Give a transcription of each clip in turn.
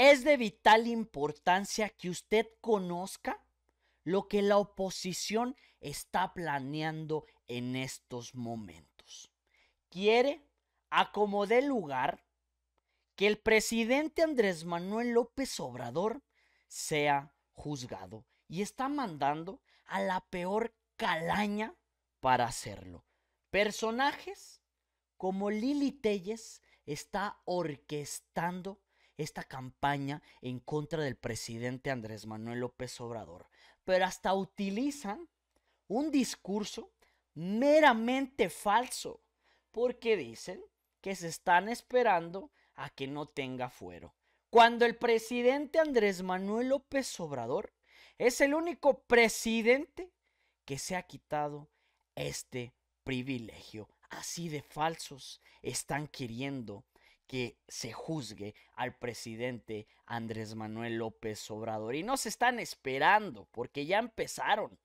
Es de vital importancia que usted conozca lo que la oposición está planeando en estos momentos. Quiere, a como lugar, que el presidente Andrés Manuel López Obrador sea juzgado y está mandando a la peor calaña para hacerlo. Personajes como Lili Telles está orquestando esta campaña en contra del presidente Andrés Manuel López Obrador, pero hasta utilizan un discurso meramente falso, porque dicen que se están esperando a que no tenga fuero. Cuando el presidente Andrés Manuel López Obrador es el único presidente que se ha quitado este privilegio. Así de falsos están queriendo que se juzgue al presidente Andrés Manuel López Obrador. Y no se están esperando, porque ya empezaron.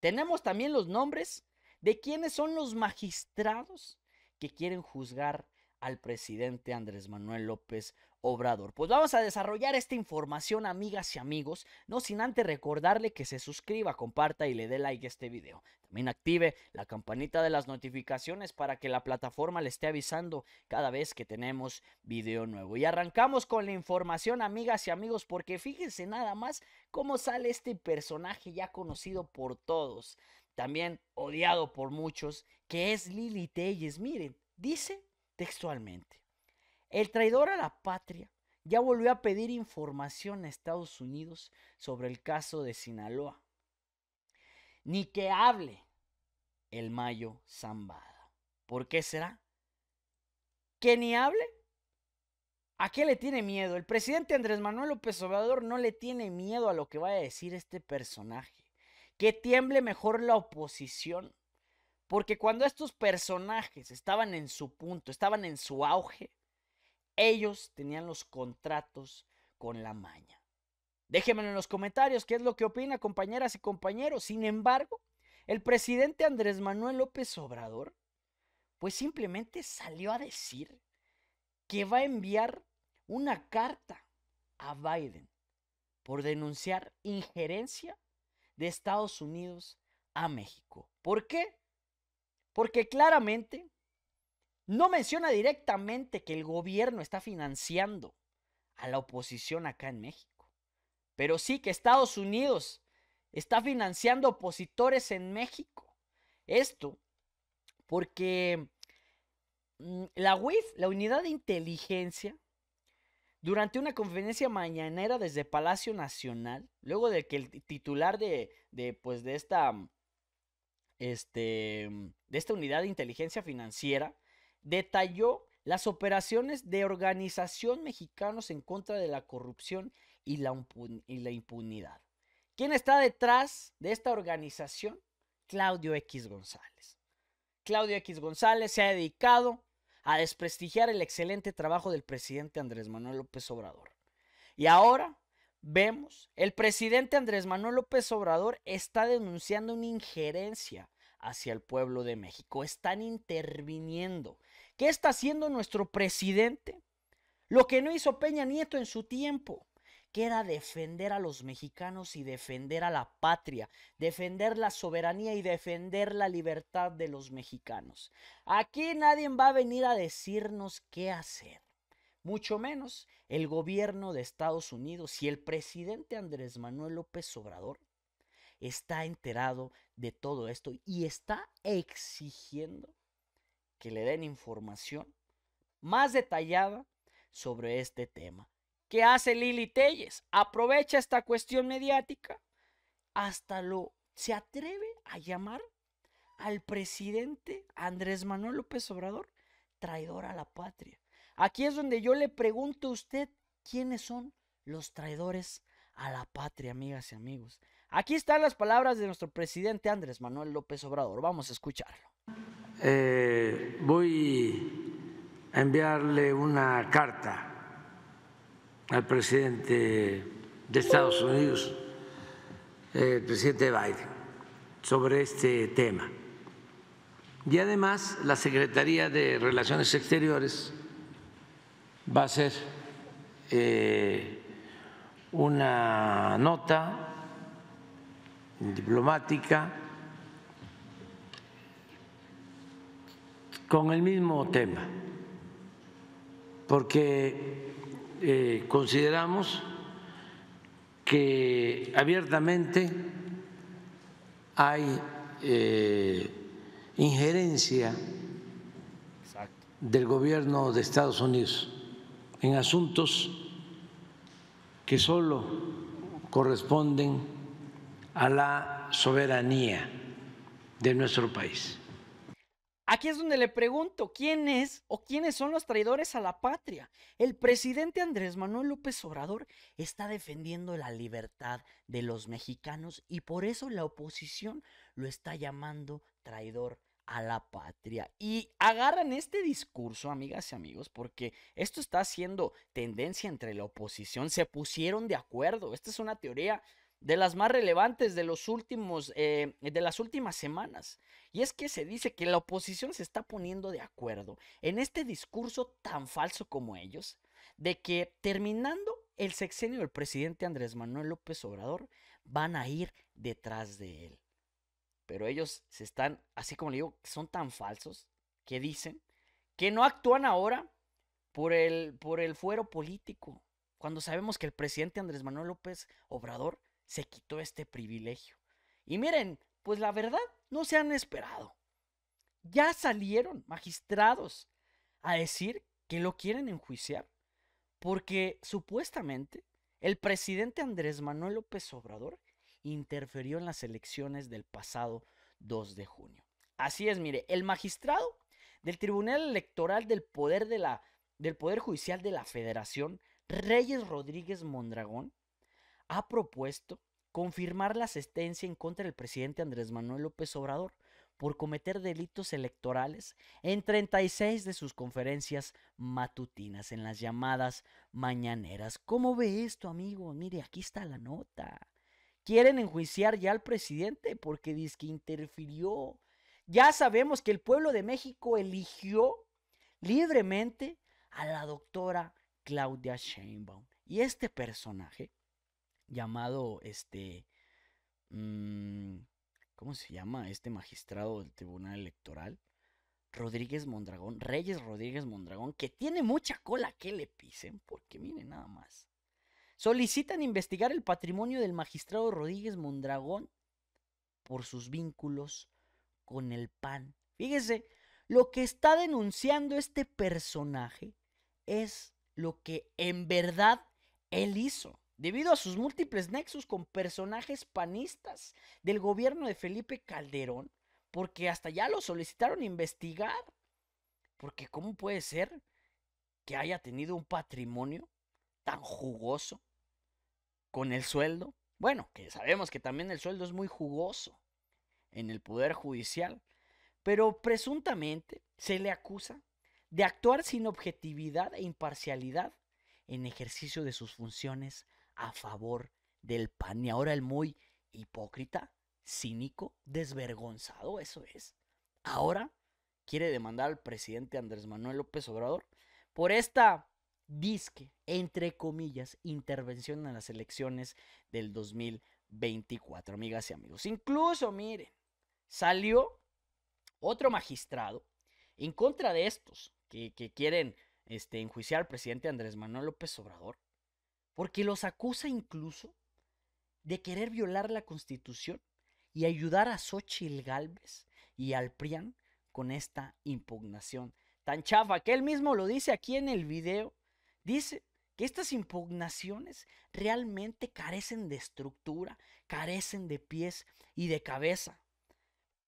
Tenemos también los nombres de quienes son los magistrados que quieren juzgar al presidente Andrés Manuel López Obrador. Pues vamos a desarrollar esta información, amigas y amigos, no sin antes recordarle que se suscriba, comparta y le dé like a este video. También active la campanita de las notificaciones para que la plataforma le esté avisando cada vez que tenemos video nuevo. Y arrancamos con la información, amigas y amigos, porque fíjense nada más cómo sale este personaje ya conocido por todos, también odiado por muchos, que es Lili Telles. Miren, dice textualmente. El traidor a la patria ya volvió a pedir información a Estados Unidos sobre el caso de Sinaloa. Ni que hable el Mayo Zambada. ¿Por qué será? ¿Que ni hable? ¿A qué le tiene miedo? El presidente Andrés Manuel López Obrador no le tiene miedo a lo que vaya a decir este personaje. Que tiemble mejor la oposición. Porque cuando estos personajes estaban en su punto, estaban en su auge, ellos tenían los contratos con la maña. Déjenmelo en los comentarios qué es lo que opina, compañeras y compañeros. Sin embargo, el presidente Andrés Manuel López Obrador, pues simplemente salió a decir que va a enviar una carta a Biden por denunciar injerencia de Estados Unidos a México. ¿Por qué? Porque claramente no menciona directamente que el gobierno está financiando a la oposición acá en México, pero sí que Estados Unidos está financiando opositores en México. Esto porque mm, la UIF, la Unidad de Inteligencia, durante una conferencia mañanera desde Palacio Nacional, luego de que el titular de, de pues, esta mm, este, mm, de esta unidad de inteligencia financiera, detalló las operaciones de organización mexicanos en contra de la corrupción y la, y la impunidad. ¿Quién está detrás de esta organización? Claudio X González. Claudio X González se ha dedicado a desprestigiar el excelente trabajo del presidente Andrés Manuel López Obrador. Y ahora vemos, el presidente Andrés Manuel López Obrador está denunciando una injerencia hacia el pueblo de México. Están interviniendo. ¿Qué está haciendo nuestro presidente? Lo que no hizo Peña Nieto en su tiempo, que era defender a los mexicanos y defender a la patria, defender la soberanía y defender la libertad de los mexicanos. Aquí nadie va a venir a decirnos qué hacer, mucho menos el gobierno de Estados Unidos y el presidente Andrés Manuel López Obrador está enterado de todo esto y está exigiendo que le den información más detallada sobre este tema. ¿Qué hace Lili Telles? Aprovecha esta cuestión mediática hasta lo se atreve a llamar al presidente Andrés Manuel López Obrador traidor a la patria. Aquí es donde yo le pregunto a usted quiénes son los traidores a la patria, amigas y amigos. Aquí están las palabras de nuestro presidente Andrés Manuel López Obrador. Vamos a escucharlo. Eh, voy a enviarle una carta al presidente de Estados Unidos, el presidente Biden, sobre este tema. Y además la Secretaría de Relaciones Exteriores va a ser eh, una nota diplomática con el mismo tema, porque eh, consideramos que abiertamente hay eh, injerencia del gobierno de Estados Unidos en asuntos que solo corresponden a la soberanía de nuestro país. Aquí es donde le pregunto, ¿quién es o quiénes son los traidores a la patria? El presidente Andrés Manuel López Obrador está defendiendo la libertad de los mexicanos y por eso la oposición lo está llamando traidor a la patria. Y agarran este discurso, amigas y amigos, porque esto está haciendo tendencia entre la oposición. Se pusieron de acuerdo. Esta es una teoría de las más relevantes de, los últimos, eh, de las últimas semanas. Y es que se dice que la oposición se está poniendo de acuerdo en este discurso tan falso como ellos, de que terminando el sexenio del presidente Andrés Manuel López Obrador, van a ir detrás de él. Pero ellos se están, así como le digo, son tan falsos que dicen que no actúan ahora por el, por el fuero político. Cuando sabemos que el presidente Andrés Manuel López Obrador se quitó este privilegio. Y miren, pues la verdad, no se han esperado. Ya salieron magistrados a decir que lo quieren enjuiciar porque supuestamente el presidente Andrés Manuel López Obrador interferió en las elecciones del pasado 2 de junio. Así es, mire, el magistrado del Tribunal Electoral del Poder, del Poder Judicial de la Federación, Reyes Rodríguez Mondragón, ha propuesto confirmar la asistencia en contra del presidente Andrés Manuel López Obrador por cometer delitos electorales en 36 de sus conferencias matutinas, en las llamadas mañaneras. ¿Cómo ve esto, amigo? Mire, aquí está la nota. Quieren enjuiciar ya al presidente porque dice que interfirió. Ya sabemos que el pueblo de México eligió libremente a la doctora Claudia Sheinbaum. Y este personaje, llamado este. Mm, ¿Cómo se llama este magistrado del Tribunal Electoral? Rodríguez Mondragón, Reyes Rodríguez Mondragón, que tiene mucha cola que le pisen, porque miren nada más solicitan investigar el patrimonio del magistrado Rodríguez Mondragón por sus vínculos con el PAN. Fíjese, lo que está denunciando este personaje es lo que en verdad él hizo, debido a sus múltiples nexos con personajes panistas del gobierno de Felipe Calderón, porque hasta ya lo solicitaron investigar. Porque ¿cómo puede ser que haya tenido un patrimonio tan jugoso con el sueldo. Bueno, que sabemos que también el sueldo es muy jugoso en el Poder Judicial, pero presuntamente se le acusa de actuar sin objetividad e imparcialidad en ejercicio de sus funciones a favor del PAN. Y ahora el muy hipócrita, cínico, desvergonzado, eso es. Ahora quiere demandar al presidente Andrés Manuel López Obrador por esta disque, entre comillas, intervención en las elecciones del 2024, amigas y amigos. Incluso, miren, salió otro magistrado en contra de estos que, quieren este, enjuiciar al presidente Andrés Manuel López Obrador, porque los acusa incluso de querer violar la constitución y ayudar a Xochitl Galvez y al PRIAN con esta impugnación tan chafa, que él mismo lo dice aquí en el video Dice que estas impugnaciones realmente carecen de estructura, carecen de pies y de cabeza.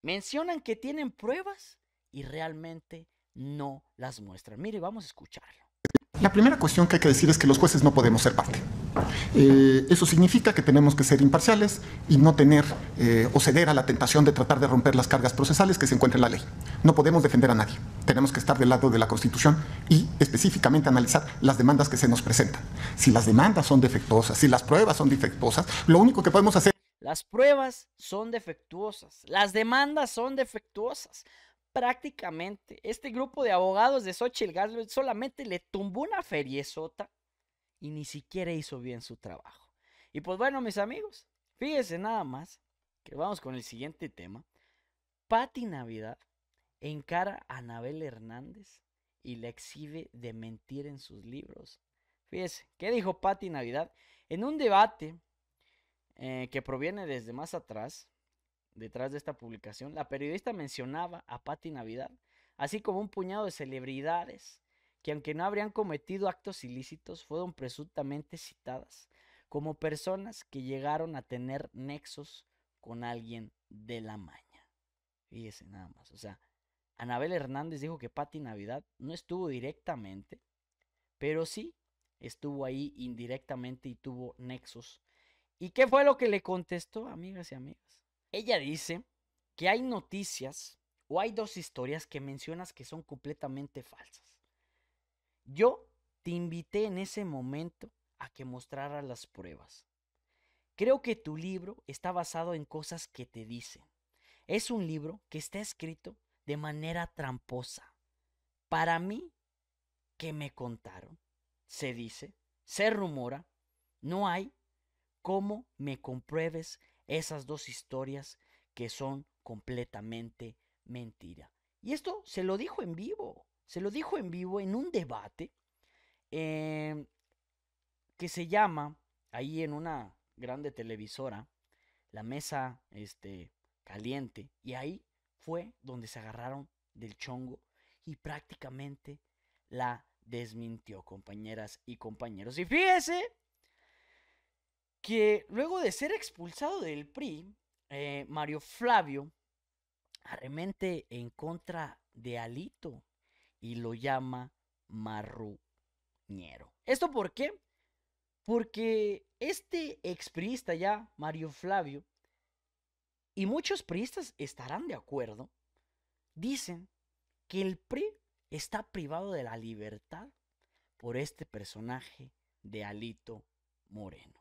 Mencionan que tienen pruebas y realmente no las muestran. Mire, vamos a escucharlo. La primera cuestión que hay que decir es que los jueces no podemos ser parte. Eh, eso significa que tenemos que ser imparciales y no tener eh, o ceder a la tentación de tratar de romper las cargas procesales que se encuentra en la ley. No podemos defender a nadie. Tenemos que estar del lado de la Constitución y específicamente analizar las demandas que se nos presentan. Si las demandas son defectuosas, si las pruebas son defectuosas, lo único que podemos hacer... Las pruebas son defectuosas, las demandas son defectuosas prácticamente este grupo de abogados de Xochitl Galvez solamente le tumbó una feriezota y ni siquiera hizo bien su trabajo. Y pues bueno, mis amigos, fíjense nada más que vamos con el siguiente tema. Patti Navidad encara a Anabel Hernández y le exhibe de mentir en sus libros. Fíjese, ¿qué dijo Patti Navidad? En un debate eh, que proviene desde más atrás, detrás de esta publicación, la periodista mencionaba a Patti Navidad, así como un puñado de celebridades que aunque no habrían cometido actos ilícitos, fueron presuntamente citadas como personas que llegaron a tener nexos con alguien de la maña. Fíjese nada más, o sea, Anabel Hernández dijo que Patti Navidad no estuvo directamente, pero sí estuvo ahí indirectamente y tuvo nexos. ¿Y qué fue lo que le contestó, amigas y amigas? Ella dice que hay noticias o hay dos historias que mencionas que son completamente falsas. Yo te invité en ese momento a que mostrara las pruebas. Creo que tu libro está basado en cosas que te dicen. Es un libro que está escrito de manera tramposa. Para mí, que me contaron, se dice, se rumora, no hay cómo me compruebes esas dos historias que son completamente mentira. Y esto se lo dijo en vivo, se lo dijo en vivo en un debate em, que se llama, ahí en una grande televisora, la mesa este, caliente, y ahí fue donde se agarraron del chongo y prácticamente la desmintió, compañeras y compañeros. Y fíjese que luego de ser expulsado del PRI, eh, Mario Flavio arremete en contra de Alito y lo llama marruñero. ¿Esto por qué? Porque este expriista ya, Mario Flavio, y muchos priistas estarán de acuerdo, dicen que el PRI está privado de la libertad por este personaje de Alito Moreno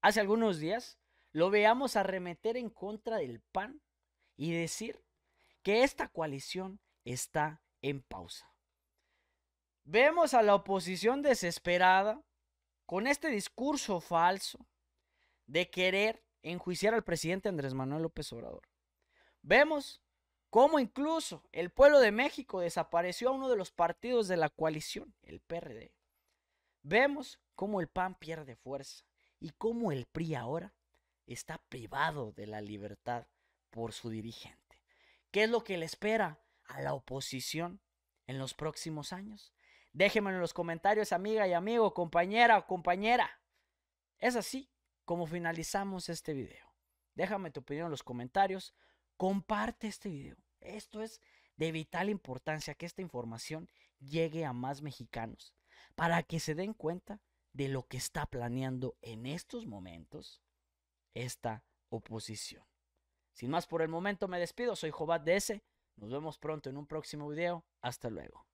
hace algunos días lo veamos arremeter en contra del PAN y decir que esta coalición está en pausa. Vemos a la oposición desesperada con este discurso falso de querer enjuiciar al presidente Andrés Manuel López Obrador. Vemos cómo incluso el pueblo de México desapareció a uno de los partidos de la coalición, el PRD. Vemos cómo el PAN pierde fuerza y cómo el PRI ahora está privado de la libertad por su dirigente. ¿Qué es lo que le espera a la oposición en los próximos años? Déjenmelo en los comentarios, amiga y amigo, compañera o compañera. Es así como finalizamos este video. Déjame tu opinión en los comentarios. Comparte este video. Esto es de vital importancia que esta información llegue a más mexicanos para que se den cuenta de lo que está planeando en estos momentos esta oposición. Sin más por el momento, me despido. Soy Jobat DS. Nos vemos pronto en un próximo video. Hasta luego.